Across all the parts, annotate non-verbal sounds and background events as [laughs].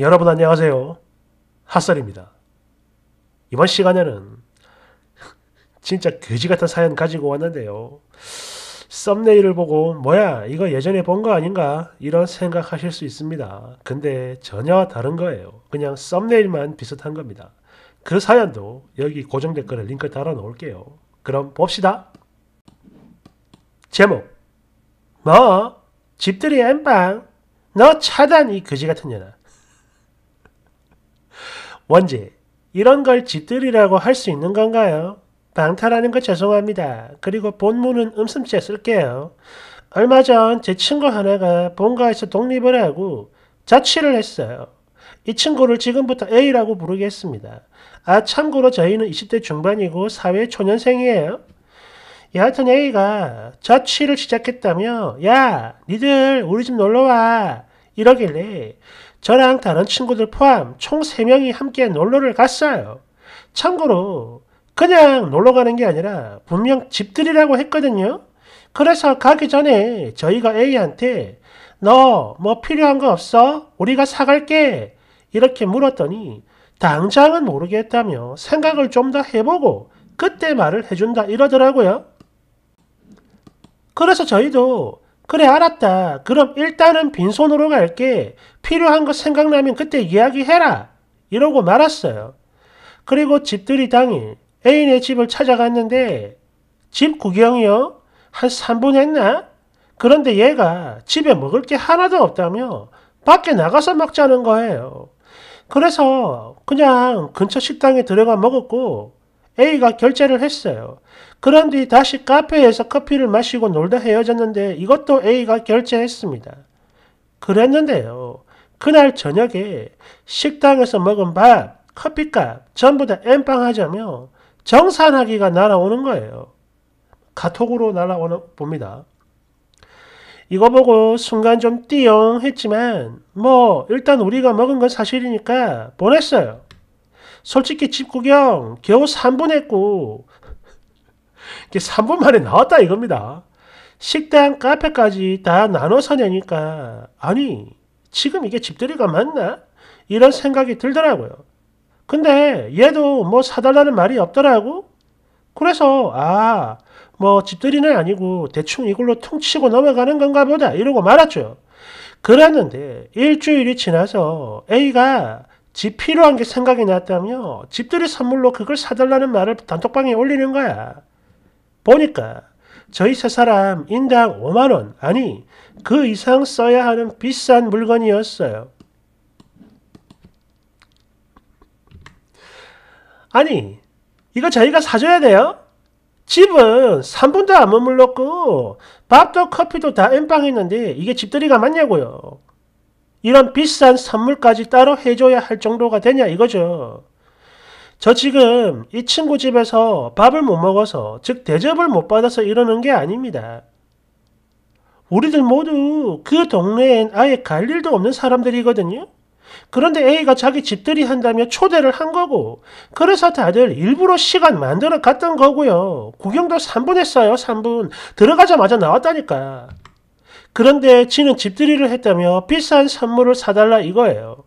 여러분 안녕하세요. 핫설입니다. 이번 시간에는 진짜 거지 같은 사연 가지고 왔는데요. 썸네일을 보고 뭐야 이거 예전에 본 거 아닌가 이런 생각하실 수 있습니다. 근데 전혀 다른 거예요. 그냥 썸네일만 비슷한 겁니다. 그 사연도 여기 고정 댓글에 링크 달아 놓을게요. 그럼 봅시다. 제목 뭐? 집들이 엠빵? 너 차단이 거지 같은 년아. 원지 이런 걸짓들이라고할 수 있는 건가요? 방탈하는 거 죄송합니다. 그리고 본문은 음슴째 쓸게요. 얼마 전 제 친구 하나가 본가에서 독립을 하고 자취를 했어요. 이 친구를 지금부터 A라고 부르겠습니다. 아 참고로 저희는 20대 중반이고 사회 초년생이에요. 여하튼 A가 자취를 시작했다며 야 니들 우리 집 놀러와 이러길래 저랑 다른 친구들 포함 총 3명이 함께 놀러를 갔어요. 참고로 그냥 놀러 가는 게 아니라 분명 집들이라고 했거든요. 그래서 가기 전에 저희가 A한테 너 뭐 필요한 거 없어? 우리가 사갈게. 이렇게 물었더니 당장은 모르겠다며 생각을 좀 더 해보고 그때 말을 해준다 이러더라고요. 그래서 저희도 그래 알았다. 그럼 일단은 빈손으로 갈게. 필요한 거 생각나면 그때 이야기해라. 이러고 말았어요. 그리고 집들이 당일 애인의 집을 찾아갔는데 집 구경이요? 한 3분 했나? 그런데 얘가 집에 먹을 게 하나도 없다며 밖에 나가서 먹자는 거예요. 그래서 그냥 근처 식당에 들어가 먹었고 A가 결제를 했어요. 그런 뒤 다시 카페에서 커피를 마시고 놀다 헤어졌는데 이것도 A가 결제했습니다. 그랬는데요. 그날 저녁에 식당에서 먹은 밥, 커피값 전부 다 엠빵하자며 정산하기가 날아오는 거예요. 카톡으로 날아오는 봅니다. 이거 보고 순간 좀 띠용 했지만 뭐 일단 우리가 먹은 건 사실이니까 보냈어요. 솔직히 집 구경 겨우 3분 했고 이게 3분 만에 나왔다 이겁니다. 식당, 카페까지 다 나눠서 내니까 아니 지금 이게 집들이가 맞나? 이런 생각이 들더라고요. 근데 얘도 뭐 사달라는 말이 없더라고. 그래서 아 뭐 집들이는 아니고 대충 이걸로 퉁치고 넘어가는 건가 보다 이러고 말았죠. 그랬는데 일주일이 지나서 A가 집 필요한 게 생각이 났다며 집들이 선물로 그걸 사달라는 말을 단톡방에 올리는 거야. 보니까 저희 세 사람 인당 5만원, 아니, 그 이상 써야 하는 비싼 물건이었어요. 아니, 이거 저희가 사줘야 돼요? 집은 3분도 안 머물렀고, 밥도 커피도 다 엠빵 했는데, 이게 집들이가 맞냐고요. 이런 비싼 선물까지 따로 해줘야 할 정도가 되냐 이거죠. 저 지금 이 친구 집에서 밥을 못 먹어서 즉 대접을 못 받아서 이러는 게 아닙니다. 우리들 모두 그 동네엔 아예 갈 일도 없는 사람들이거든요. 그런데 A가 자기 집들이 한다며 초대를 한 거고 그래서 다들 일부러 시간 만들어 갔던 거고요. 구경도 3분 했어요. 3분. 들어가자마자 나왔다니까. 그런데 지는 집들이를 했다며 비싼 선물을 사달라 이거예요.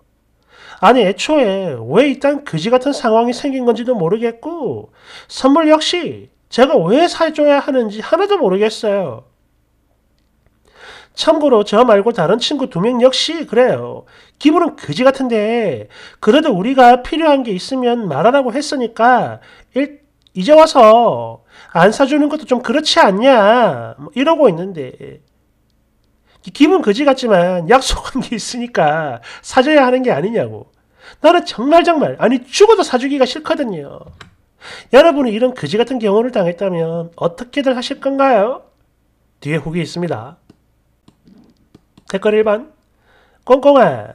아니 애초에 왜이땅 그지 같은 상황이 생긴 건지도 모르겠고 선물 역시 제가 왜 사줘야 하는지 하나도 모르겠어요. 참고로 저 말고 다른 친구 두 명 역시 그래요. 기분은 그지 같은데 그래도 우리가 필요한 게 있으면 말하라고 했으니까 일, 이제 와서 안 사주는 것도 좀 그렇지 않냐 뭐 이러고 있는데 기분 거지 같지만 약속한 게 있으니까 사줘야 하는 게 아니냐고. 나는 정말 정말 아니 죽어도 사주기가 싫거든요. 여러분은 이런 거지 같은 경우를 당했다면 어떻게들 하실 건가요? 뒤에 후기 있습니다. 댓글 1번 꽁꽁아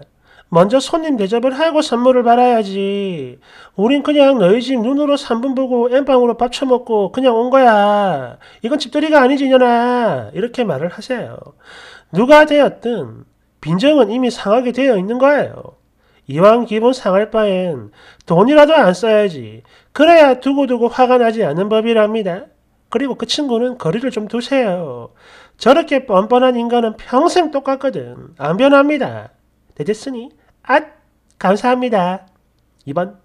먼저 손님 대접을 하고 선물을 받아야지. 우린 그냥 너희 집 눈으로 3분 보고 엠빵으로 밥 처먹고 그냥 온 거야. 이건 집들이가 아니지, 년아. 이렇게 말을 하세요. 누가 되었든 빈정은 이미 상하게 되어 있는 거예요. 이왕 기본 상할 바엔 돈이라도 안 써야지. 그래야 두고두고 화가 나지 않는 법이랍니다. 그리고 그 친구는 거리를 좀 두세요. 저렇게 뻔뻔한 인간은 평생 똑같거든. 안 변합니다. 되셨으니, 아, 감사합니다. 2번.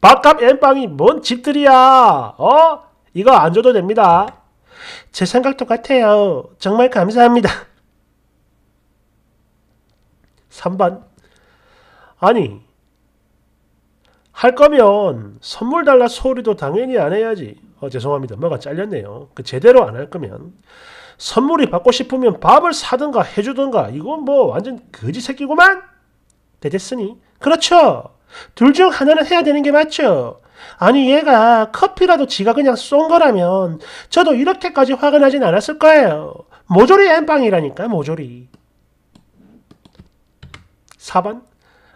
밥값 엠빵이 뭔 집들이야! 어? 이거 안 줘도 됩니다. 제 생각 똑같아요. 정말 감사합니다. 3번. [laughs] 아니, 할 거면 선물 달라 소리도 당연히 안 해야지. 어, 죄송합니다. 뭐가 잘렸네요. 그 제대로 안 할 거면. 선물이 받고 싶으면 밥을 사든가 해주든가. 이건 뭐 완전 거지 새끼구만? 대됐으니. 그렇죠. 둘 중 하나는 해야 되는 게 맞죠. 아니 얘가 커피라도 지가 그냥 쏜 거라면 저도 이렇게까지 화가 나진 않았을 거예요. 모조리 엠빵이라니까 모조리. 4번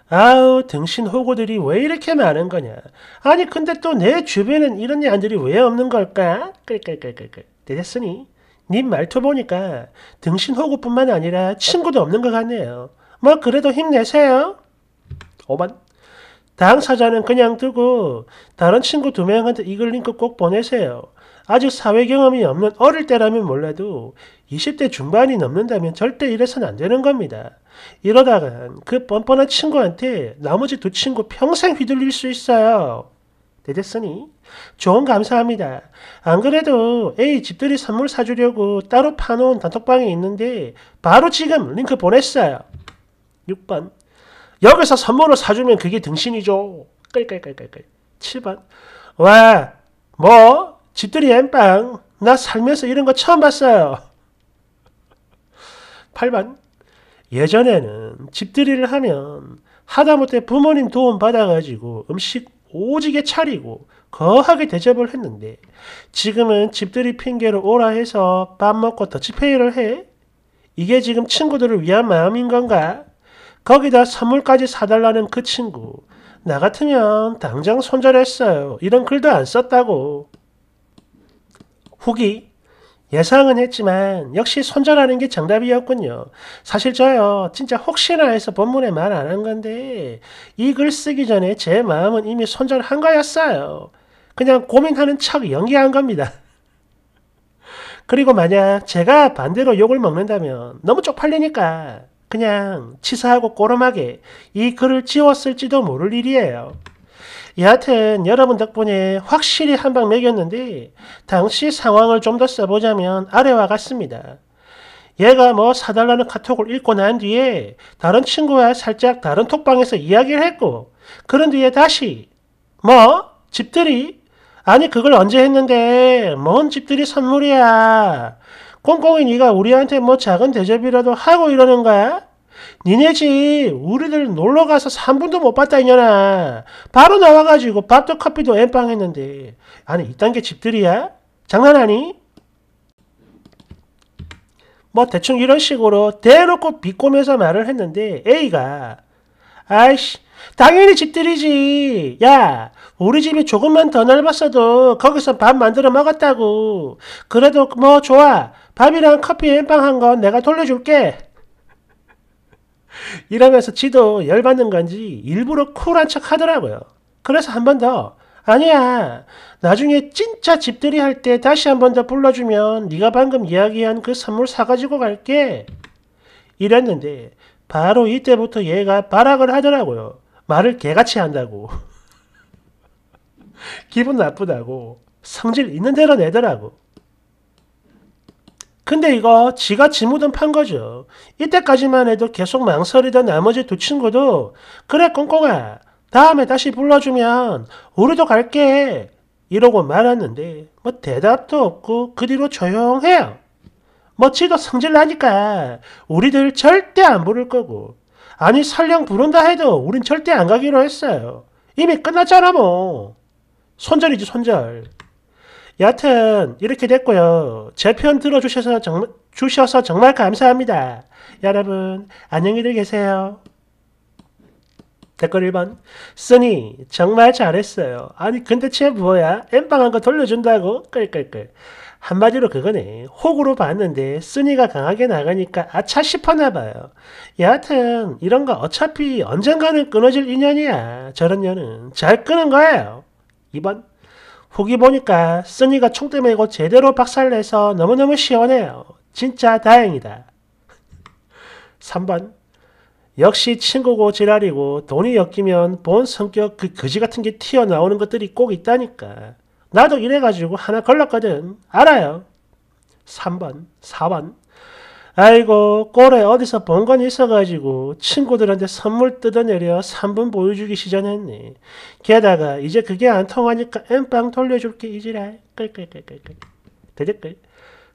아우 등신 호구들이 왜 이렇게 많은 거냐. 아니 근데 또 내 주변엔 이런 양들이 왜 없는 걸까? 끌끌끌끌끌 됐으니 님 네 말투 보니까 등신 호구뿐만 아니라 친구도 없는 것 같네요. 뭐 그래도 힘내세요. 5번 당사자는 그냥 두고 다른 친구 두 명한테 이걸 링크 꼭 보내세요. 아직 사회 경험이 없는 어릴 때라면 몰라도 20대 중반이 넘는다면 절대 이래서는 안 되는 겁니다. 이러다간 그 뻔뻔한 친구한테 나머지 두 친구 평생 휘둘릴 수 있어요. 되겠으니 좋은 감사합니다. 안 그래도 A 집들이 선물 사주려고 따로 파놓은 단톡방이 있는데 바로 지금 링크 보냈어요. 6번 여기서 선물을 사주면 그게 등신이죠. 끌끌끌끌끌. 7번. 와, 뭐, 집들이 엠빵. 나 살면서 이런 거 처음 봤어요. 8번. 예전에는 집들이를 하면 하다못해 부모님 도움 받아가지고 음식 오지게 차리고 거하게 대접을 했는데 지금은 집들이 핑계로 오라 해서 밥 먹고 더치페이를 해? 이게 지금 친구들을 위한 마음인 건가? 거기다 선물까지 사달라는 그 친구. 나 같으면 당장 손절했어요. 이런 글도 안 썼다고. 후기. 예상은 했지만 역시 손절하는 게 정답이었군요. 사실 저요 진짜 혹시나 해서 본문에 말 안 한 건데 이 글 쓰기 전에 제 마음은 이미 손절한 거였어요. 그냥 고민하는 척 연기한 겁니다. [laughs] 그리고 만약 제가 반대로 욕을 먹는다면 너무 쪽팔리니까 그냥 치사하고 꼬름하게 이 글을 지웠을지도 모를 일이에요. 여하튼 여러분 덕분에 확실히 한방 매겼는데 당시 상황을 좀 더 써보자면 아래와 같습니다. 얘가 뭐 사달라는 카톡을 읽고 난 뒤에 다른 친구와 살짝 다른 톡방에서 이야기를 했고 그런 뒤에 다시 뭐? 집들이? 아니 그걸 언제 했는데 뭔 집들이 선물이야. 꽁꽁히 네가 우리한테 뭐 작은 대접이라도 하고 이러는 거야? 니네 집 우리들 놀러가서 3분도 못 봤다 이년아 바로 나와가지고 밥도 커피도 엠빵 했는데 아니 이딴 게 집들이야? 장난하니? 뭐 대충 이런 식으로 대놓고 비꼬면서 말을 했는데 A가 아이씨, 당연히 집들이지. 야, 우리 집이 조금만 더 넓었어도 거기서 밥 만들어 먹었다고. 그래도 뭐 좋아. 밥이랑 커피 햄빵 한 건 내가 돌려줄게. [laughs] 이러면서 지도 열받는 건지 일부러 쿨한 척 하더라고요. 그래서 한 번 더, 아니야. 나중에 진짜 집들이 할 때 다시 한 번 더 불러주면 네가 방금 이야기한 그 선물 사가지고 갈게. 이랬는데 바로 이때부터 얘가 발악을 하더라고요. 말을 개같이 한다고. [laughs] 기분 나쁘다고. 성질 있는 대로 내더라고. 근데 이거 지가 지무든 판 거죠. 이때까지만 해도 계속 망설이던 나머지 두 친구도 그래 꽁꽁아 다음에 다시 불러주면 우리도 갈게 이러고 말았는데 뭐 대답도 없고 그 뒤로 조용해요. 머지도 뭐 성질나니까 우리들 절대 안 부를 거고 아니 설령 부른다 해도 우린 절대 안 가기로 했어요. 이미 끝났잖아 뭐. 손절이지 손절. 여하튼 이렇게 됐고요. 제 편 들어주셔서 정말, 주셔서 정말 감사합니다. 여러분 안녕히들 계세요. 댓글 1번 쓰니 정말 잘했어요. 아니 근데 쟤 뭐야? 엠빵한 거 돌려준다고? 끌끌끌. 한마디로 그거네. 혹으로 봤는데 쓰니가 강하게 나가니까 아차 싶었나 봐요. 여하튼 이런 거 어차피 언젠가는 끊어질 인연이야. 저런 년은 잘 끊은 거예요. 2번 후기 보니까 쓰니가 총대 메고 제대로 박살내서 너무너무 시원해요. 진짜 다행이다. 3번 [laughs] 역시 친구고 지랄이고 돈이 엮이면 본 성격 그 거지 같은 게 튀어나오는 것들이 꼭 있다니까. 나도 이래가지고 하나 걸렸거든. 알아요. 3번, 4번. 아이고 꼴에 어디서 본 건 있어가지고 친구들한테 선물 뜯어내려 3분 보여주기 시전했니 게다가 이제 그게 안 통하니까 엠빵 돌려줄게 이지라. 끌끌끌끌끌.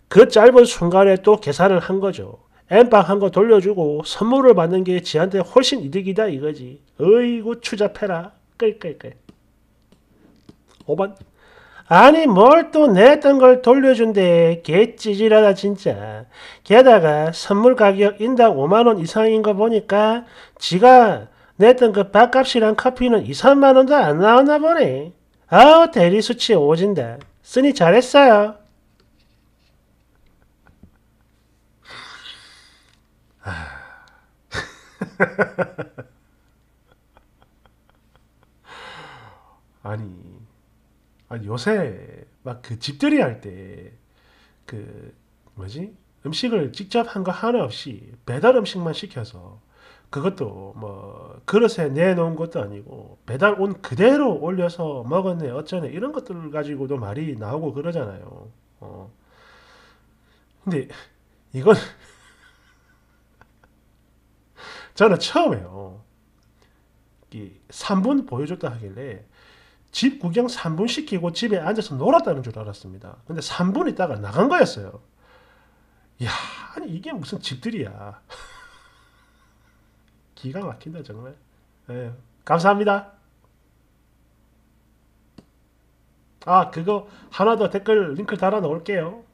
그 짧은 순간에 또 계산을 한 거죠. 엠빵 한 거 돌려주고 선물을 받는 게 지한테 훨씬 이득이다 이거지. 어이구 추잡해라. 끌끌끌. 5번. 아니 뭘 또 냈던 걸 돌려준대 개찌질하다 진짜 게다가 선물 가격 인당 5만원 이상인 거 보니까 지가 냈던 그 밥값이랑 커피는 2, 3만원도 안나왔나 보네 아우 대리 수치 오진다 쓰니 잘했어요 아. [laughs] 아니 요새 막 그 집들이 할 때 그 뭐지 음식을 직접 한 거 하나 없이 배달 음식만 시켜서 그것도 뭐 그릇에 내놓은 것도 아니고 배달 온 그대로 올려서 먹었네 어쩌네 이런 것들 가지고도 말이 나오고 그러잖아요. 어. 근데 이건 [laughs] 저는 처음에요. 이 3분 보여줬다 하길래 집 구경 3분 시키고 집에 앉아서 놀았다는 줄 알았습니다. 근데 3분 있다가 나간 거였어요. 야, 아니 이게 무슨 집들이야. [laughs] 기가 막힌다 정말. 네, 감사합니다. 아, 그거 하나 더 댓글 링크 달아 놓을게요.